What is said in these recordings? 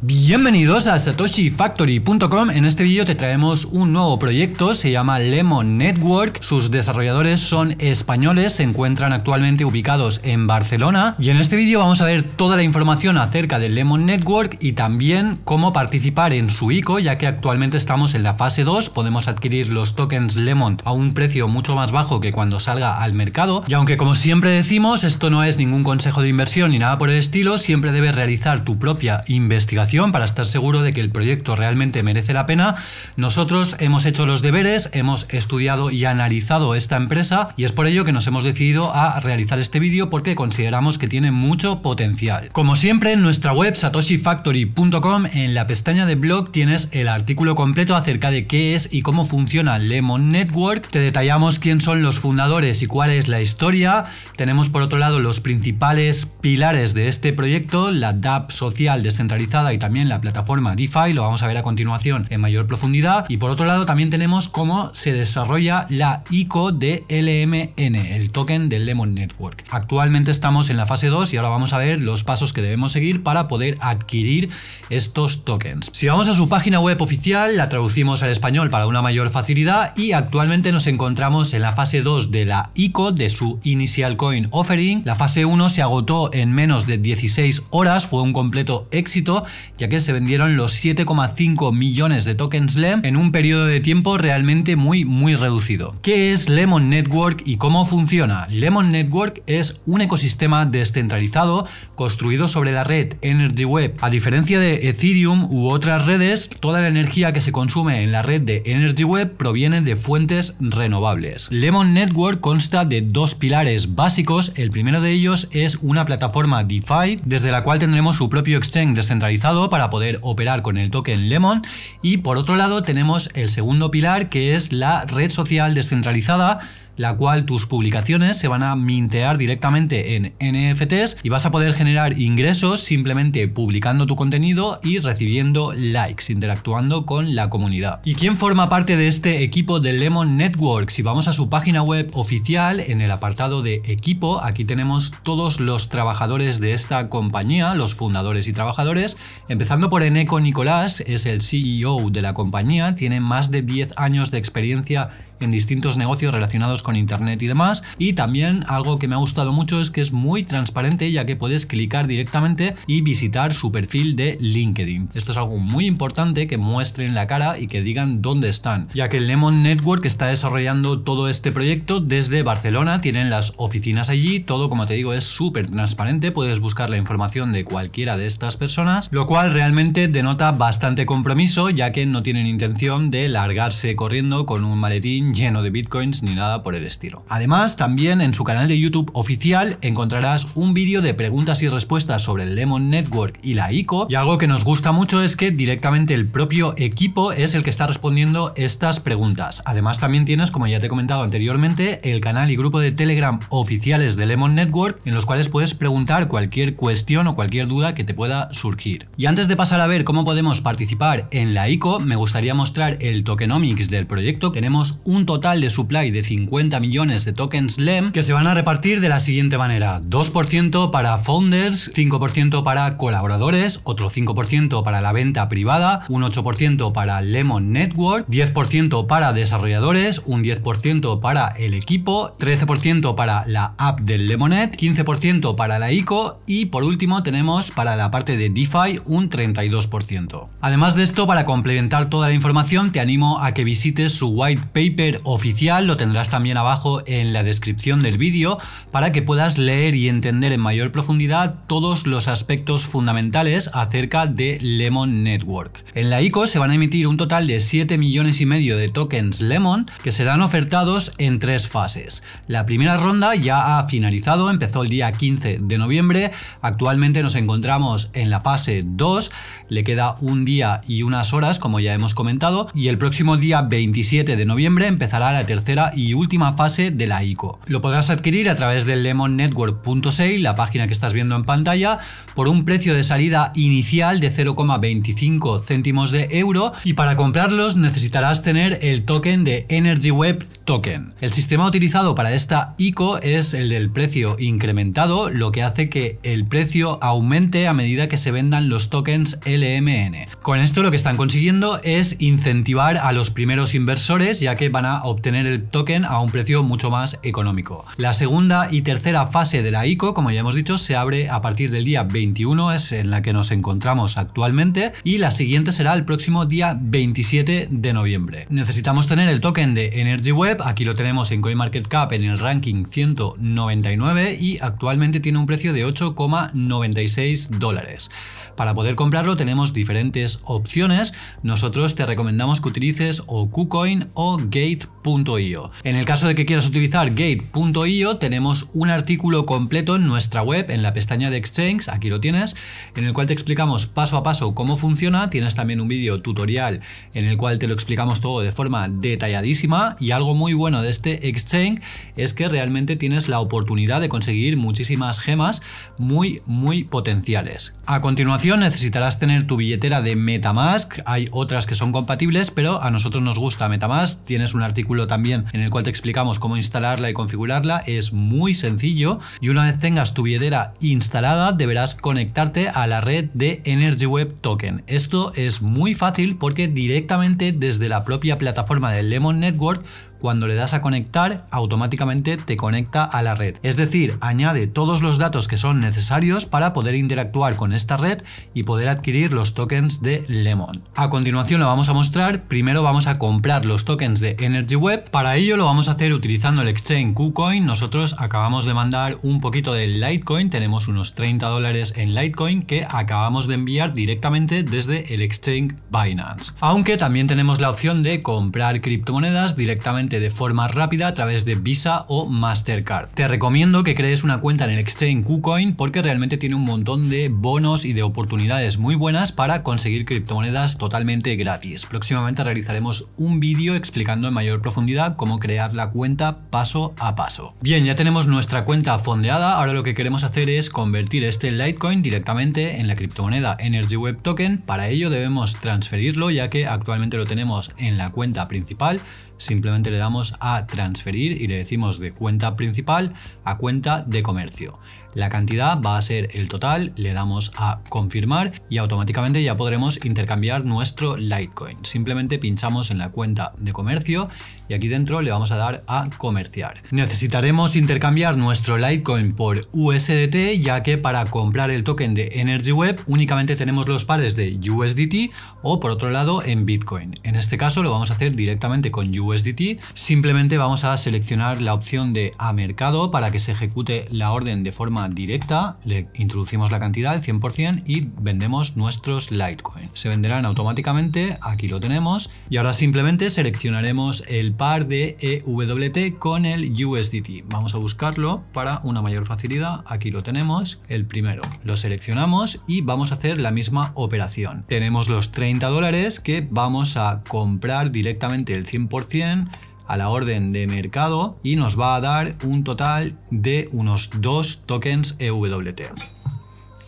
Bienvenidos a satoshifactory.com. En este vídeo te traemos un nuevo proyecto, se llama Lemon Network. Sus desarrolladores son españoles, se encuentran actualmente ubicados en Barcelona. Y en este vídeo vamos a ver toda la información acerca de Lemon Network y también cómo participar en su ICO, ya que actualmente estamos en la fase 2, podemos adquirir los tokens Lemon a un precio mucho más bajo que cuando salga al mercado. Y aunque como siempre decimos, esto no es ningún consejo de inversión ni nada por el estilo, siempre debes realizar tu propia investigación para estar seguro de que el proyecto realmente merece la pena. Nosotros hemos hecho los deberes, hemos estudiado y analizado esta empresa y es por ello que nos hemos decidido a realizar este vídeo porque consideramos que tiene mucho potencial. Como siempre en nuestra web satoshifactory.com en la pestaña de blog tienes el artículo completo acerca de qué es y cómo funciona Lemon Network, te detallamos quién son los fundadores y cuál es la historia, tenemos por otro lado los principales pilares de este proyecto, la DAP social descentralizada y también la plataforma DeFi, lo vamos a ver a continuación en mayor profundidad. Y por otro lado también tenemos cómo se desarrolla la ICO de LMN, el token del Lemon Network. Actualmente estamos en la fase 2 y ahora vamos a ver los pasos que debemos seguir para poder adquirir estos tokens. Si vamos a su página web oficial, la traducimos al español para una mayor facilidad y actualmente nos encontramos en la fase 2 de la ICO de su Initial Coin Offering. La fase 1 se agotó en menos de 16 horas, fue un completo éxito ya que se vendieron los 7,5 millones de tokens LEM en un periodo de tiempo realmente muy muy reducido. ¿Qué es Lemon Network y cómo funciona? Lemon Network es un ecosistema descentralizado construido sobre la red Energy Web. A diferencia de Ethereum u otras redes, toda la energía que se consume en la red de Energy Web proviene de fuentes renovables. Lemon Network consta de dos pilares básicos, el primero de ellos es una plataforma DeFi, desde la cual tendremos su propio exchange descentralizado para poder operar con el token Lemon y por otro lado tenemos el segundo pilar que es la red social descentralizada la cual tus publicaciones se van a mintear directamente en NFTs y vas a poder generar ingresos simplemente publicando tu contenido y recibiendo likes, interactuando con la comunidad. ¿Y quién forma parte de este equipo de Lemon Network? Si vamos a su página web oficial, en el apartado de equipo, aquí tenemos todos los trabajadores de esta compañía, los fundadores y trabajadores, empezando por Eneco Nicolás, es el CEO de la compañía, tiene más de 10 años de experiencia en distintos negocios relacionados con con internet y demás. Y también algo que me ha gustado mucho es que es muy transparente ya que puedes clicar directamente y visitar su perfil de LinkedIn. Esto es algo muy importante que muestren la cara y que digan dónde están, ya que el Lemon Network está desarrollando todo este proyecto desde Barcelona, tienen las oficinas allí, todo como te digo es súper transparente, puedes buscar la información de cualquiera de estas personas, lo cual realmente denota bastante compromiso ya que no tienen intención de largarse corriendo con un maletín lleno de bitcoins ni nada por el estilo. Además, también en su canal de YouTube oficial encontrarás un vídeo de preguntas y respuestas sobre el Lemon Network y la ICO, y algo que nos gusta mucho es que directamente el propio equipo es el que está respondiendo estas preguntas. Además, también tienes, como ya te he comentado anteriormente, el canal y grupo de Telegram oficiales de Lemon Network, en los cuales puedes preguntar cualquier cuestión o cualquier duda que te pueda surgir. Y antes de pasar a ver cómo podemos participar en la ICO, me gustaría mostrar el tokenomics del proyecto. Tenemos un total de supply de 50 millones de tokens LEM que se van a repartir de la siguiente manera. 2% para founders, 5% para colaboradores, otro 5% para la venta privada, un 8% para Lemon Network, 10% para desarrolladores, un 10% para el equipo, 13% para la app del Lemonet, 15% para la ICO y por último tenemos para la parte de DeFi un 32%. Además de esto, para complementar toda la información te animo a que visites su white paper oficial, lo tendrás también abajo en la descripción del vídeo para que puedas leer y entender en mayor profundidad todos los aspectos fundamentales acerca de Lemon Network. En la ICO se van a emitir un total de 7 millones y medio de tokens Lemon que serán ofertados en tres fases. La primera ronda ya ha finalizado, empezó el día 15 de noviembre, actualmente nos encontramos en la fase 2, le queda un día y unas horas como ya hemos comentado y el próximo día 27 de noviembre empezará la tercera y última fase de la ICO. Lo podrás adquirir a través del lemonnetwork.sale, la página que estás viendo en pantalla, por un precio de salida inicial de 0,25 céntimos de euro y para comprarlos necesitarás tener el token de EnergyWeb token. El sistema utilizado para esta ICO es el del precio incrementado, lo que hace que el precio aumente a medida que se vendan los tokens LMN. Con esto lo que están consiguiendo es incentivar a los primeros inversores ya que van a obtener el token a un precio mucho más económico. La segunda y tercera fase de la ICO, como ya hemos dicho, se abre a partir del día 21, es en la que nos encontramos actualmente, y la siguiente será el próximo día 27 de noviembre. Necesitamos tener el token de EnergyWeb aquí lo tenemos en CoinMarketCap en el ranking 199 y actualmente tiene un precio de 8,96 dólares. Para poder comprarlo tenemos diferentes opciones. Nosotros te recomendamos que utilices o KuCoin o Gate.io. En el caso de que quieras utilizar Gate.io tenemos un artículo completo en nuestra web en la pestaña de Exchange, aquí lo tienes, en el cual te explicamos paso a paso cómo funciona. Tienes también un vídeo tutorial en el cual te lo explicamos todo de forma detalladísima y algo muy bueno de este Exchange es que realmente tienes la oportunidad de conseguir muchísimas gemas muy muy potenciales. A continuación necesitarás tener tu billetera de Metamask, hay otras que son compatibles, pero a nosotros nos gusta Metamask, tienes un artículo también en el cual te explicamos cómo instalarla y configurarla, es muy sencillo y una vez tengas tu billetera instalada deberás conectarte a la red de Energy Web Token. Esto es muy fácil porque directamente desde la propia plataforma de Lemon Network cuando le das a conectar, automáticamente te conecta a la red. Es decir, añade todos los datos que son necesarios para poder interactuar con esta red y poder adquirir los tokens de Lemon. A continuación lo vamos a mostrar. Primero vamos a comprar los tokens de Energy Web. Para ello lo vamos a hacer utilizando el exchange KuCoin. Nosotros acabamos de mandar un poquito de Litecoin. Tenemos unos 30 dólares en Litecoin que acabamos de enviar directamente desde el exchange Binance. Aunque también tenemos la opción de comprar criptomonedas directamente de forma rápida a través de Visa o Mastercard. Te recomiendo que crees una cuenta en el exchange KuCoin porque realmente tiene un montón de bonos y de oportunidades muy buenas para conseguir criptomonedas totalmente gratis. Próximamente realizaremos un vídeo explicando en mayor profundidad cómo crear la cuenta paso a paso. Bien, ya tenemos nuestra cuenta fondeada, ahora lo que queremos hacer es convertir este Litecoin directamente en la criptomoneda Energy Web Token, para ello debemos transferirlo ya que actualmente lo tenemos en la cuenta principal simplemente le damos a transferir y le decimos de cuenta principal a cuenta de comercio. La cantidad va a ser el total, le damos a confirmar y automáticamente ya podremos intercambiar nuestro Litecoin. Simplemente pinchamos en la cuenta de comercio y aquí dentro le vamos a dar a comerciar. Necesitaremos intercambiar nuestro Litecoin por USDT ya que para comprar el token de EnergyWeb únicamente tenemos los pares de USDT o por otro lado en Bitcoin. En este caso lo vamos a hacer directamente con USDT, simplemente vamos a seleccionar la opción de a mercado para que se ejecute la orden de forma directa, le introducimos la cantidad, el 100%, y vendemos nuestros Litecoin. Se venderán automáticamente, aquí lo tenemos, y ahora simplemente seleccionaremos el par de EWT con el USDT. Vamos a buscarlo para una mayor facilidad, aquí lo tenemos, el primero. Lo seleccionamos y vamos a hacer la misma operación. Tenemos los 30 dólares que vamos a comprar directamente el 100%, a la orden de mercado y nos va a dar un total de unos dos tokens EWT.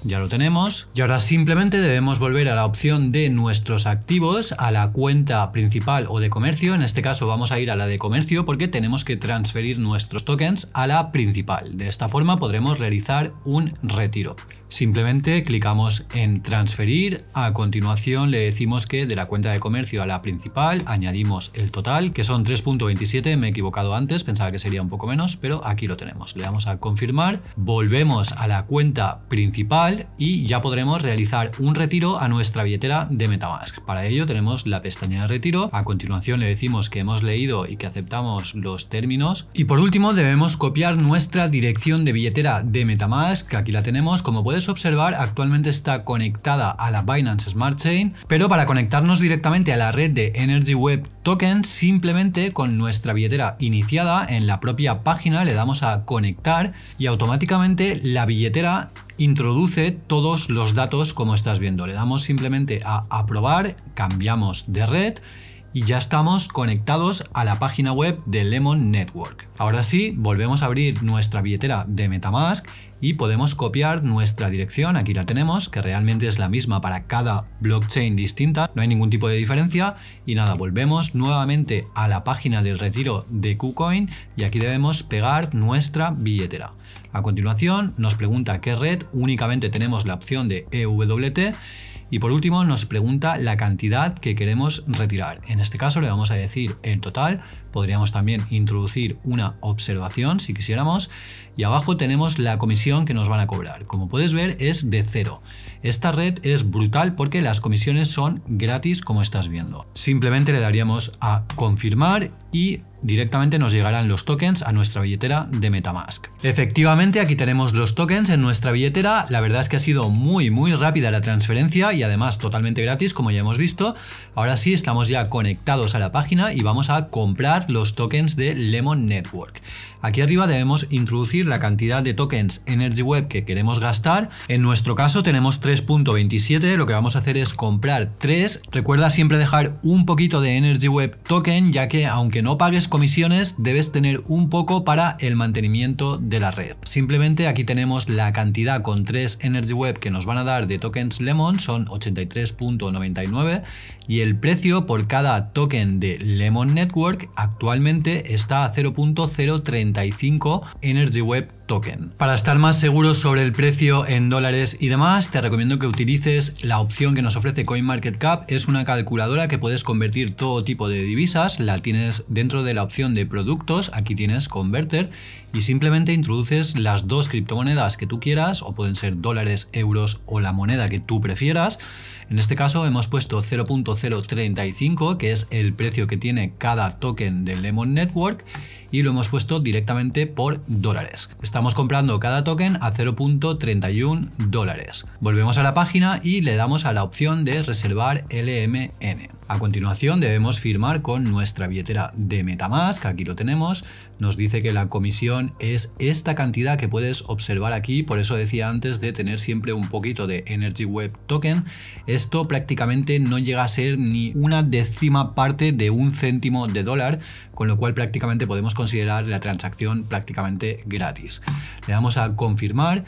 Ya lo tenemos. Y ahora simplemente debemos volver a la opción de nuestros activos, a la cuenta principal o de comercio. En este caso vamos a ir a la de comercio porque tenemos que transferir nuestros tokens a la principal. De esta forma podremos realizar un retiro. Simplemente clicamos en transferir, a continuación le decimos que de la cuenta de comercio a la principal añadimos el total, que son 3.27, me he equivocado antes, pensaba que sería un poco menos, pero aquí lo tenemos. Le damos a confirmar, volvemos a la cuenta principal y ya podremos realizar un retiro a nuestra billetera de Metamask. Para ello tenemos la pestaña de retiro, a continuación le decimos que hemos leído y que aceptamos los términos y por último debemos copiar nuestra dirección de billetera de Metamask, que aquí la tenemos, como puedes observar, actualmente está conectada a la Binance Smart Chain, pero para conectarnos directamente a la red de Energy Web Token, simplemente con nuestra billetera iniciada en la propia página le damos a conectar y automáticamente la billetera introduce todos los datos como estás viendo. Le damos simplemente a aprobar, cambiamos de red y ya estamos conectados a la página web de Lemon Network. Ahora sí, volvemos a abrir nuestra billetera de Metamask y podemos copiar nuestra dirección, aquí la tenemos, que realmente es la misma para cada blockchain distinta, no hay ningún tipo de diferencia y nada, volvemos nuevamente a la página del retiro de KuCoin y aquí debemos pegar nuestra billetera. A continuación nos pregunta qué red, únicamente tenemos la opción de EWT y por último nos pregunta la cantidad que queremos retirar. En este caso le vamos a decir el total podríamos también introducir una observación si quisiéramos y abajo tenemos la comisión que nos van a cobrar. Como puedes ver es de cero. Esta red es brutal porque las comisiones son gratis como estás viendo. Simplemente le daríamos a confirmar y directamente nos llegarán los tokens a nuestra billetera de Metamask. Efectivamente, aquí tenemos los tokens en nuestra billetera. La verdad es que ha sido muy, muy rápida la transferencia y además totalmente gratis, como ya hemos visto. Ahora sí, estamos ya conectados a la página y vamos a comprar los tokens de Lemon Network. Aquí arriba debemos introducir la cantidad de tokens Energy Web que queremos gastar. En nuestro caso tenemos 3.27, lo que vamos a hacer es comprar 3. Recuerda siempre dejar un poquito de Energy Web token, ya que aunque no pagues comisiones, debes tener un poco para el mantenimiento de la red. Simplemente aquí tenemos la cantidad con 3 Energy Web que nos van a dar de tokens Lemon, son 83.99 y el precio por cada token de Lemon Network a Actualmente está a 0.035 Energy Web Token. Para estar más seguros sobre el precio en dólares y demás, te recomiendo que utilices la opción que nos ofrece CoinMarketCap. Es una calculadora que puedes convertir todo tipo de divisas. La tienes dentro de la opción de productos. Aquí tienes Converter y simplemente introduces las dos criptomonedas que tú quieras o pueden ser dólares, euros o la moneda que tú prefieras en este caso hemos puesto 0.035, que es el precio que tiene cada token de Lemon Network, y lo hemos puesto directamente por dólares. Estamos comprando cada token a 0.31 dólares. Volvemos a la página y le damos a la opción de reservar LMN. A continuación debemos firmar con nuestra billetera de Metamask, aquí lo tenemos, nos dice que la comisión es esta cantidad que puedes observar aquí, por eso decía antes de tener siempre un poquito de Energy Web Token, esto prácticamente no llega a ser ni una décima parte de un céntimo de dólar, con lo cual prácticamente podemos considerar la transacción prácticamente gratis. Le damos a confirmar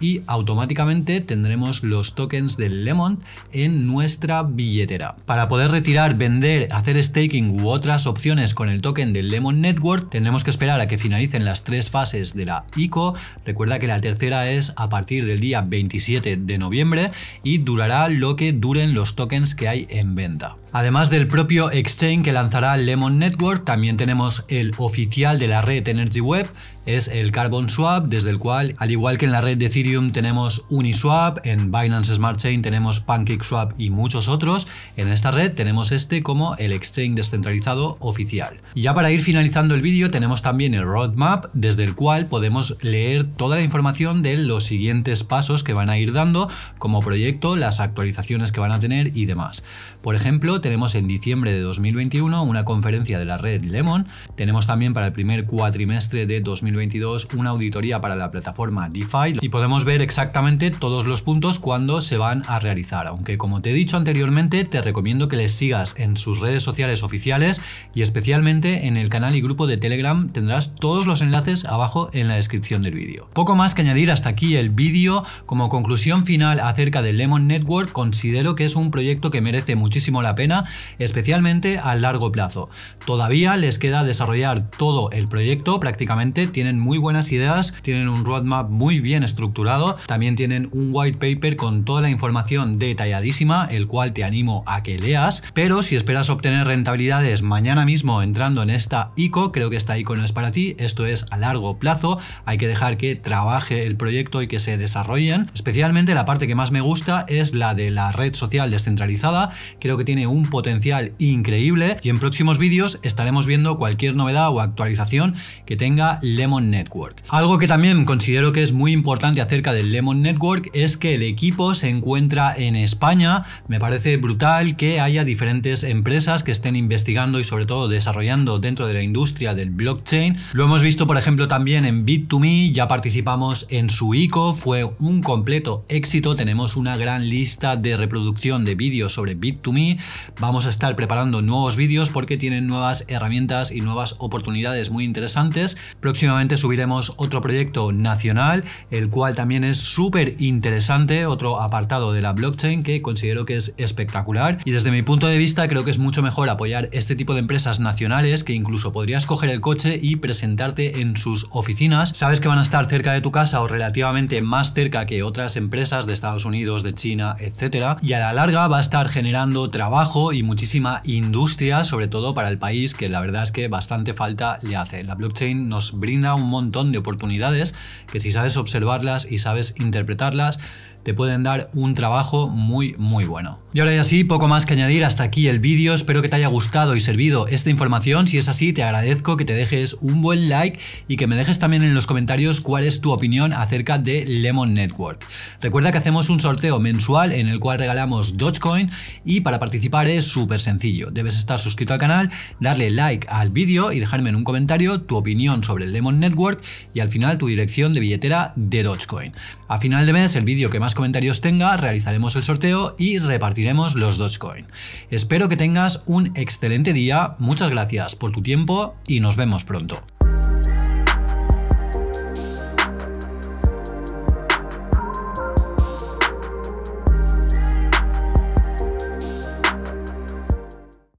y automáticamente tendremos los tokens del Lemon en nuestra billetera. Para poder retirar, vender, hacer staking u otras opciones con el token del Lemon Network, tendremos que esperar a que finalicen las tres fases de la ICO. Recuerda que la tercera es a partir del día 27 de noviembre y durará lo que duren los tokens que hay en venta. Además del propio Exchange que lanzará Lemon Network, también tenemos el oficial de la red Energy Web, es el Carbon Swap, desde el cual, al igual que en la red de Ethereum tenemos Uniswap, en Binance Smart Chain tenemos PancakeSwap y muchos otros, en esta red tenemos este como el exchange descentralizado oficial. Y ya para ir finalizando el vídeo tenemos también el roadmap, desde el cual podemos leer toda la información de los siguientes pasos que van a ir dando como proyecto, las actualizaciones que van a tener y demás. Por ejemplo, tenemos en diciembre de 2021 una conferencia de la red Lemon. Tenemos también para el primer cuatrimestre de 2022 una auditoría para la plataforma DeFi y podemos ver exactamente todos los puntos cuando se van a realizar. Aunque como te he dicho anteriormente, te recomiendo que les sigas en sus redes sociales oficiales y especialmente en el canal y grupo de Telegram tendrás todos los enlaces abajo en la descripción del vídeo. Poco más que añadir hasta aquí el vídeo. Como conclusión final acerca del Lemon Network, considero que es un proyecto que merece muchísimo la pena especialmente a largo plazo. Todavía les queda desarrollar todo el proyecto, prácticamente tienen muy buenas ideas, tienen un roadmap muy bien estructurado, también tienen un white paper con toda la información detalladísima, el cual te animo a que leas, pero si esperas obtener rentabilidades mañana mismo entrando en esta ICO, creo que esta ICO no es para ti, esto es a largo plazo, hay que dejar que trabaje el proyecto y que se desarrollen, especialmente la parte que más me gusta es la de la red social descentralizada, creo que tiene un potencial increíble y en próximos vídeos estaremos viendo cualquier novedad o actualización que tenga Lemon Network. Algo que también considero que es muy importante acerca del Lemon Network es que el equipo se encuentra en España. Me parece brutal que haya diferentes empresas que estén investigando y sobre todo desarrollando dentro de la industria del blockchain. Lo hemos visto por ejemplo también en Bit2Me, ya participamos en su ICO, fue un completo éxito, tenemos una gran lista de reproducción de vídeos sobre Bit2Me, Vamos a estar preparando nuevos vídeos porque tienen nuevas herramientas y nuevas oportunidades muy interesantes. Próximamente subiremos otro proyecto nacional, el cual también es súper interesante, otro apartado de la blockchain que considero que es espectacular. Y desde mi punto de vista creo que es mucho mejor apoyar este tipo de empresas nacionales que incluso podrías coger el coche y presentarte en sus oficinas. Sabes que van a estar cerca de tu casa o relativamente más cerca que otras empresas de Estados Unidos, de China, etc. Y a la larga va a estar generando trabajo y muchísima industria, sobre todo para el país, que la verdad es que bastante falta le hace. La blockchain nos brinda un montón de oportunidades que si sabes observarlas y sabes interpretarlas, te pueden dar un trabajo muy muy bueno. Y ahora ya sí, poco más que añadir, hasta aquí el vídeo, espero que te haya gustado y servido esta información, si es así te agradezco que te dejes un buen like y que me dejes también en los comentarios cuál es tu opinión acerca de Lemon Network. Recuerda que hacemos un sorteo mensual en el cual regalamos Dogecoin y para participar es súper sencillo, debes estar suscrito al canal, darle like al vídeo y dejarme en un comentario tu opinión sobre el Lemon Network y al final tu dirección de billetera de Dogecoin. A final de mes el vídeo que más comentarios tenga, realizaremos el sorteo y repartiremos los Dogecoin. Espero que tengas un excelente día, muchas gracias por tu tiempo y nos vemos pronto.